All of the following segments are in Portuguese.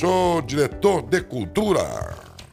Sou diretor de cultura.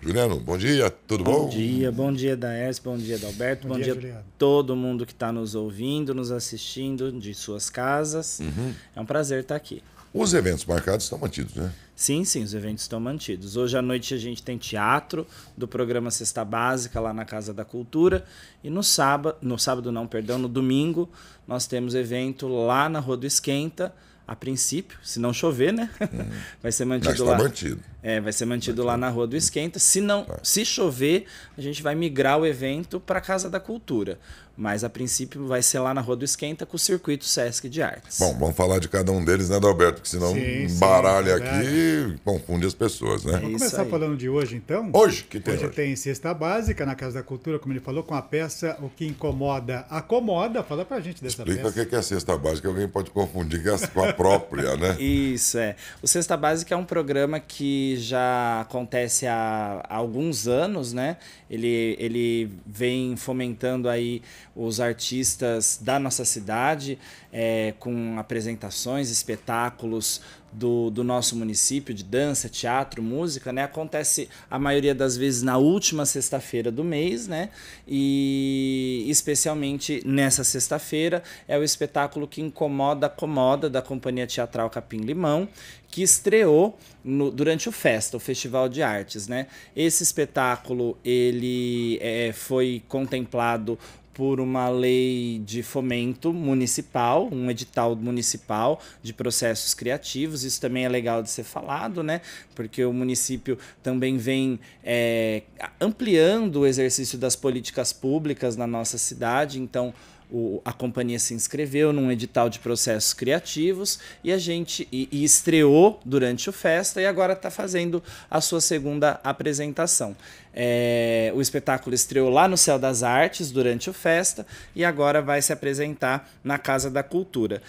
Juliano, bom dia, tudo bom? Bom dia, bom dia da Es, bom dia Dalberto, bom, bom dia, dia todo mundo que está nos ouvindo, nos assistindo de suas casas. Uhum. É um prazer estar tá aqui. Os eventos marcados estão mantidos, né? Sim, sim, os eventos estão mantidos. Hoje à noite a gente tem teatro do programa Cesta Básica lá na Casa da Cultura e no sábado, no sábado não, perdão, no domingo nós temos evento lá na Rua do Esquenta a princípio, se não chover, né? Hum. Vai ser mantido Mas tá lá. mantido. É, vai ser mantido lá na Rua do Esquenta. Se não, se chover, a gente vai migrar o evento para a Casa da Cultura. Mas a princípio vai ser lá na Rua do Esquenta com o Circuito Sesc de Artes. Bom, vamos falar de cada um deles, né, Dalberto? Porque senão sim, embaralha é aqui e confunde as pessoas, né? É vamos começar aí. falando de hoje, então? Hoje, que tem hoje? hoje? tem Cesta Básica na Casa da Cultura, como ele falou, com a peça O Que Incomoda, Acomoda. Fala pra gente dessa Explica peça. Explica o que é Cesta Básica, alguém pode confundir com a própria, né? Isso, é. O Cesta Básica é um programa que já acontece há, há, alguns anos, né? Ele, ele vem fomentando aí os artistas da nossa cidade é, com apresentações, espetáculos do, do nosso município de dança, teatro, música, né? Acontece a maioria das vezes na última sexta-feira do mês, né? E especialmente nessa sexta-feira é o espetáculo que incomoda, acomoda da Companhia Teatral Capim Limão que estreou no, durante o Festa, o Festival de Artes, né? Esse espetáculo ele é, foi contemplado por uma lei de fomento municipal, um edital municipal de processos criativos. Isso também é legal de ser falado, né? Porque o município também vem é, ampliando o exercício das políticas públicas na nossa cidade. Então, o, a companhia se inscreveu num edital de processos criativos e a gente e, e estreou durante o festa e agora está fazendo a sua segunda apresentação. É, o espetáculo estreou lá no Céu das Artes durante o festa e agora vai se apresentar na Casa da Cultura.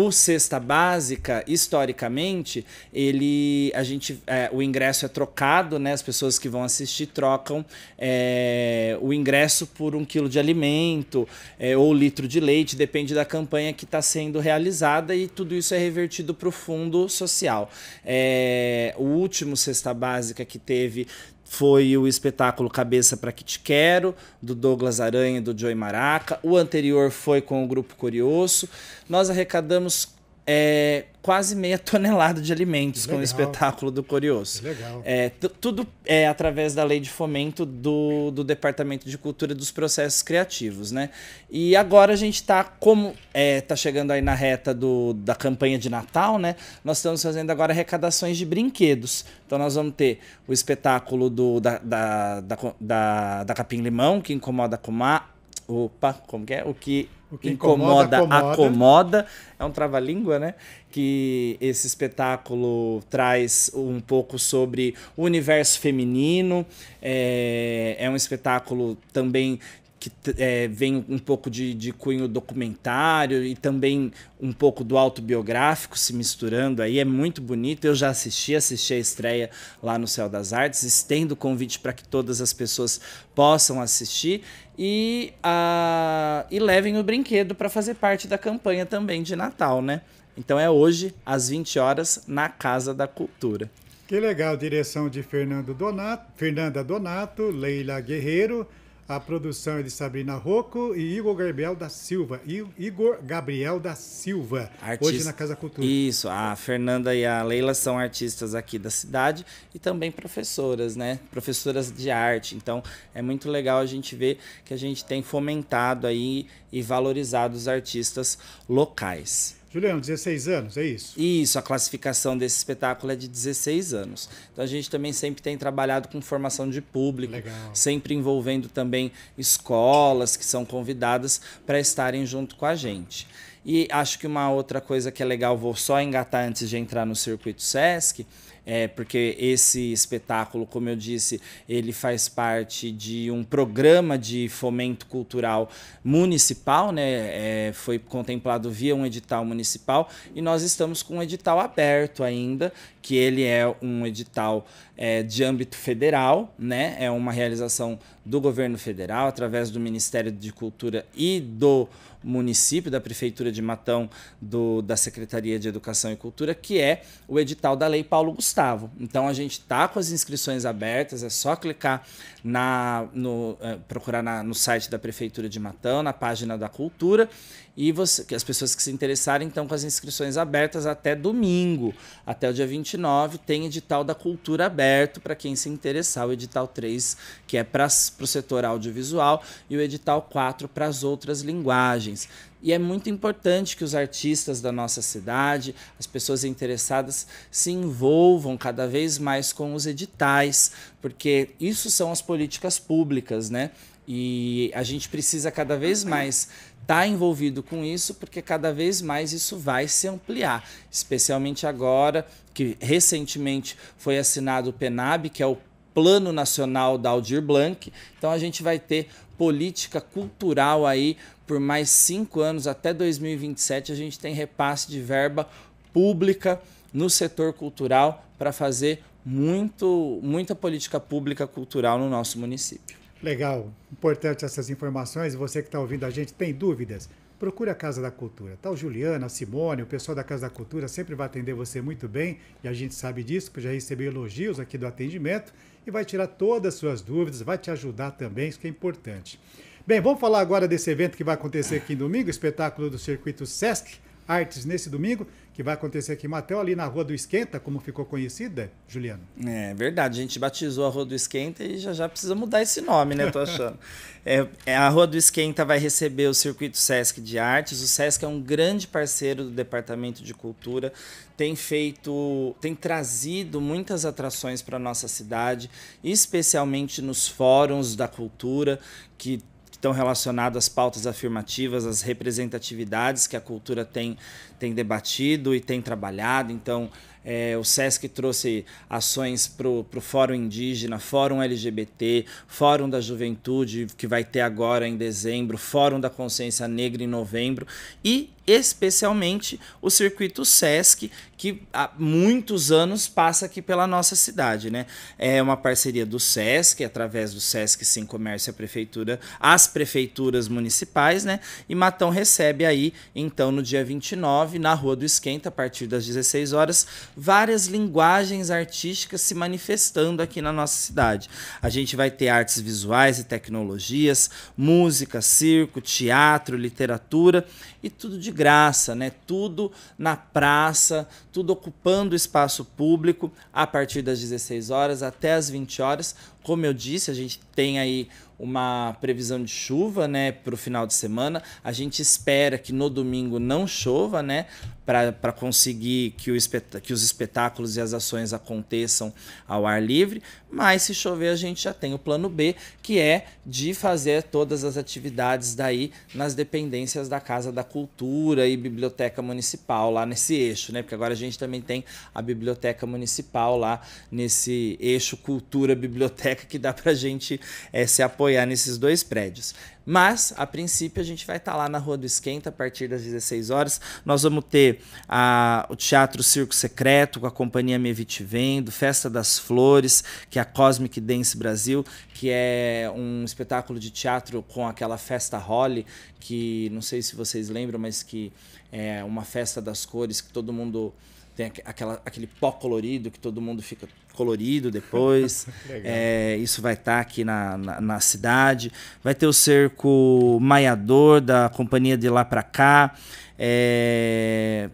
O cesta básica, historicamente, ele a gente é, o ingresso é trocado, né? As pessoas que vão assistir trocam é, o ingresso por um quilo de alimento é, ou litro de leite, depende da campanha que está sendo realizada e tudo isso é revertido para o fundo social. É, o último cesta básica que teve foi o espetáculo Cabeça para Que Te Quero, do Douglas Aranha e do Joey Maraca. O anterior foi com o Grupo Curioso. Nós arrecadamos é, quase meia tonelada de alimentos com o espetáculo do Curioso. Legal. É, tudo é através da lei de fomento do, do Departamento de Cultura dos Processos Criativos, né? E agora a gente está, como está é, tá chegando aí na reta do, da campanha de Natal, né? Nós estamos fazendo agora arrecadações de brinquedos. Então nós vamos ter o espetáculo do, da, da, da, da, da Capim Limão, que incomoda a Comar. Opa, como que é? O que incomoda, incomoda, acomoda. É um trava-língua, né? Que esse espetáculo traz um pouco sobre o universo feminino. É, é um espetáculo também que é, vem um pouco de, de cunho documentário e também um pouco do autobiográfico se misturando aí. É muito bonito. Eu já assisti, assisti a estreia lá no Céu das Artes. Estendo o convite para que todas as pessoas possam assistir e, a, e levem o brinquedo para fazer parte da campanha também de Natal, né? Então é hoje, às 20 horas, na Casa da Cultura. Que legal, direção de Fernando Donato, Fernanda Donato, Leila Guerreiro. A produção é de Sabrina Rocco e Igor Gabriel da Silva. I, Igor Gabriel da Silva, Artista... hoje na Casa Cultura. Isso, a Fernanda e a Leila são artistas aqui da cidade e também professoras, né? Professoras de arte. Então é muito legal a gente ver que a gente tem fomentado aí e valorizado os artistas locais. Juliano, 16 anos, é isso? Isso, a classificação desse espetáculo é de 16 anos. Então a gente também sempre tem trabalhado com formação de público, Legal. sempre envolvendo também escolas que são convidadas para estarem junto com a gente. E acho que uma outra coisa que é legal, vou só engatar antes de entrar no circuito SESC, é, porque esse espetáculo, como eu disse, ele faz parte de um programa de fomento cultural municipal, né? É, foi contemplado via um edital municipal e nós estamos com um edital aberto ainda, que ele é um edital é, de âmbito federal, né? É uma realização do governo federal através do Ministério de Cultura e do município, da Prefeitura de Matão, do, da Secretaria de Educação e Cultura, que é o edital da Lei Paulo Gustavo. Então a gente está com as inscrições abertas, é só clicar na, no, eh, procurar na, no site da Prefeitura de Matão, na página da Cultura, e você, que as pessoas que se interessarem então com as inscrições abertas até domingo, até o dia 29, tem edital da Cultura aberto para quem se interessar, o edital 3, que é para o setor audiovisual, e o edital 4 para as outras linguagens imagens. E é muito importante que os artistas da nossa cidade, as pessoas interessadas, se envolvam cada vez mais com os editais, porque isso são as políticas públicas, né? E a gente precisa cada vez mais estar tá envolvido com isso, porque cada vez mais isso vai se ampliar, especialmente agora que recentemente foi assinado o PENAB, que é o Plano Nacional da Aldir Blanc. Então a gente vai ter política cultural aí por mais cinco anos, até 2027, a gente tem repasse de verba pública no setor cultural para fazer muito, muita política pública cultural no nosso município. Legal, importante essas informações. Você que está ouvindo a gente tem dúvidas? procure a Casa da Cultura. Tal tá o Juliana, a Simone, o pessoal da Casa da Cultura sempre vai atender você muito bem, e a gente sabe disso, porque já recebeu elogios aqui do atendimento, e vai tirar todas as suas dúvidas, vai te ajudar também, isso que é importante. Bem, vamos falar agora desse evento que vai acontecer aqui em domingo, espetáculo do Circuito Sesc, Artes nesse domingo, que vai acontecer aqui em Matel, ali na Rua do Esquenta, como ficou conhecida, Juliano. É verdade, a gente batizou a Rua do Esquenta e já já precisa mudar esse nome, né? Tô achando. É, é, a Rua do Esquenta vai receber o Circuito Sesc de Artes. O Sesc é um grande parceiro do Departamento de Cultura, tem feito, tem trazido muitas atrações para nossa cidade, especialmente nos fóruns da cultura que estão relacionados às pautas afirmativas, às representatividades que a cultura tem, tem debatido e tem trabalhado. Então, é, o SESC trouxe ações para o Fórum Indígena, Fórum LGBT, Fórum da Juventude, que vai ter agora em dezembro, Fórum da Consciência Negra em novembro, e especialmente o circuito SESC, que há muitos anos passa aqui pela nossa cidade. Né? É uma parceria do SESC, através do SESC Sim Comércio, a prefeitura, as prefeituras municipais, né? E Matão recebe aí, então, no dia 29, na Rua do Esquenta, a partir das 16 horas, várias linguagens artísticas se manifestando aqui na nossa cidade. A gente vai ter artes visuais e tecnologias, música, circo, teatro, literatura e tudo de graça, né? Tudo na praça, tudo ocupando o espaço público a partir das 16 horas até as 20 horas, como eu disse, a gente tem aí uma previsão de chuva, né, para o final de semana. A gente espera que no domingo não chova, né, para conseguir que, o espet que os espetáculos e as ações aconteçam ao ar livre. Mas se chover, a gente já tem o plano B, que é de fazer todas as atividades daí nas dependências da Casa da Cultura e Biblioteca Municipal lá nesse eixo, né? Porque agora a gente também tem a Biblioteca Municipal lá nesse eixo Cultura Biblioteca biblioteca que dá para a gente é, se apoiar nesses dois prédios. Mas, a princípio, a gente vai estar tá lá na Rua do Esquenta a partir das 16 horas. Nós vamos ter a, o Teatro Circo Secreto com a Companhia Me Vendo, Festa das Flores, que é a Cosmic Dance Brasil, que é um espetáculo de teatro com aquela festa Holly, que não sei se vocês lembram, mas que é uma festa das cores que todo mundo tem aquela, aquele pó colorido que todo mundo fica colorido depois. é, isso vai estar tá aqui na, na, na, cidade. Vai ter o cerco Marco Maiador, da Companhia de Lá Pra Cá, é,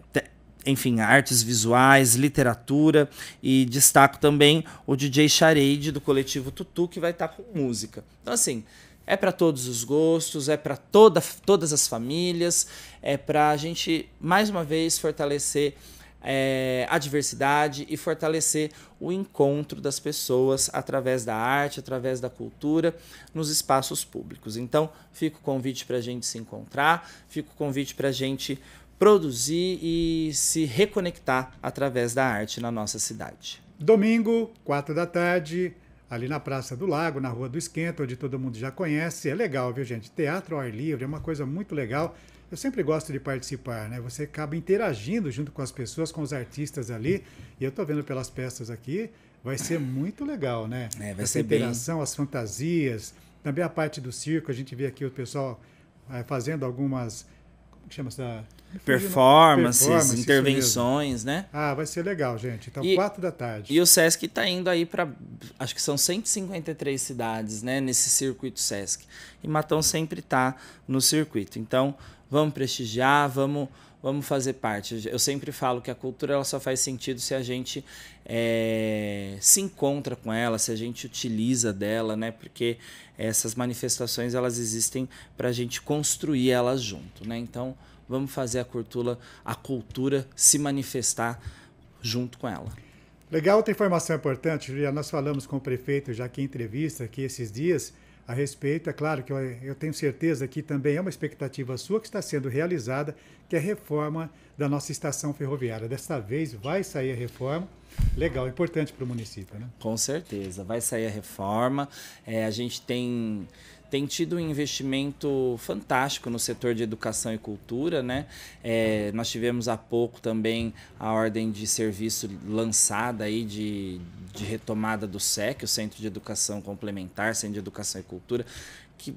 enfim, artes visuais, literatura e destaco também o DJ Shareide do coletivo Tutu que vai estar tá com música. Então assim, é para todos os gostos, é para toda, todas as famílias, é para a gente mais uma vez fortalecer é, a diversidade e fortalecer o encontro das pessoas através da arte, através da cultura, nos espaços públicos. Então, fica o convite para a gente se encontrar, fica o convite para a gente produzir e se reconectar através da arte na nossa cidade. Domingo, quatro da tarde, ali na Praça do Lago, na Rua do Esquenta, onde todo mundo já conhece. É legal, viu, gente? Teatro ao ar livre é uma coisa muito legal eu sempre gosto de participar, né? Você acaba interagindo junto com as pessoas, com os artistas ali. E eu estou vendo pelas peças aqui, vai ser muito legal, né? É, vai Essa ser interação, bem... as fantasias, também a parte do circo. A gente vê aqui o pessoal eh, fazendo algumas chama essa performances, performance, intervenções, né? Ah, vai ser legal, gente. Então, e, quatro da tarde. E o Sesc está indo aí para acho que são 153 cidades, né, nesse circuito Sesc. E Matão sempre está no circuito. Então, vamos prestigiar, vamos, vamos fazer parte. Eu sempre falo que a cultura ela só faz sentido se a gente é, se encontra com ela, se a gente utiliza dela, né? Porque essas manifestações elas existem para a gente construir elas junto, né? Então vamos fazer a cultura, a cultura se manifestar junto com ela. Legal, outra informação importante, Juliana. nós falamos com o prefeito já que em entrevista aqui esses dias a respeito. É claro que eu, eu, tenho certeza que também é uma expectativa sua que está sendo realizada, que é a reforma da nossa estação ferroviária. Desta vez vai sair a reforma. Legal, importante para o município, né? Com certeza, vai sair a reforma. É, a gente tem tem tido um investimento fantástico no setor de educação e cultura, né? É, nós tivemos há pouco também a ordem de serviço lançada aí de, de retomada do SEC, o Centro de Educação Complementar, Centro de Educação e Cultura, que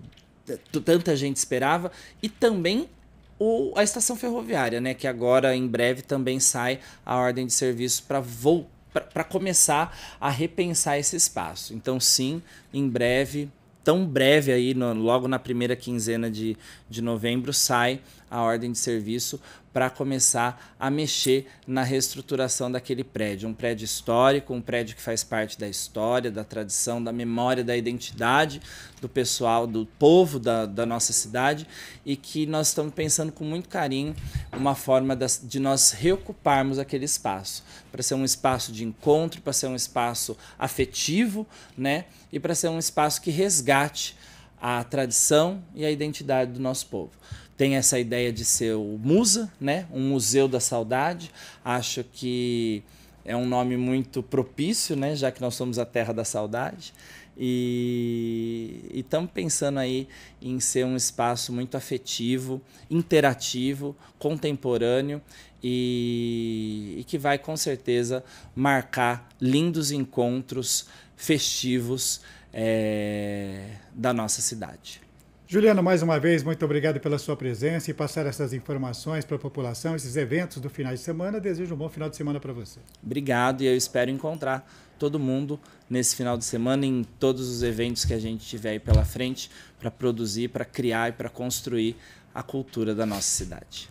tanta gente esperava, e também o, a estação ferroviária, né? Que agora em breve também sai a ordem de serviço para voltar para começar a repensar esse espaço. Então, sim, em breve tão breve aí, no, logo na primeira quinzena de, de novembro, sai a ordem de serviço para começar a mexer na reestruturação daquele prédio. Um prédio histórico, um prédio que faz parte da história, da tradição, da memória, da identidade do pessoal, do povo da, da nossa cidade e que nós estamos pensando com muito carinho uma forma das, de nós reocuparmos aquele espaço para ser um espaço de encontro, para ser um espaço afetivo né? e para ser um espaço que resgate a tradição e a identidade do nosso povo. Tem essa ideia de ser o Musa, né? um museu da saudade. Acho que é um nome muito propício, né? já que nós somos a terra da saudade. E estamos pensando aí em ser um espaço muito afetivo, interativo, contemporâneo e, e que vai com certeza marcar lindos encontros festivos é, da nossa cidade. Juliano, mais uma vez, muito obrigado pela sua presença e passar essas informações para a população, esses eventos do final de semana. Desejo um bom final de semana para você. Obrigado e eu espero encontrar todo mundo nesse final de semana em todos os eventos que a gente tiver aí pela frente para produzir, para criar e para construir a cultura da nossa cidade.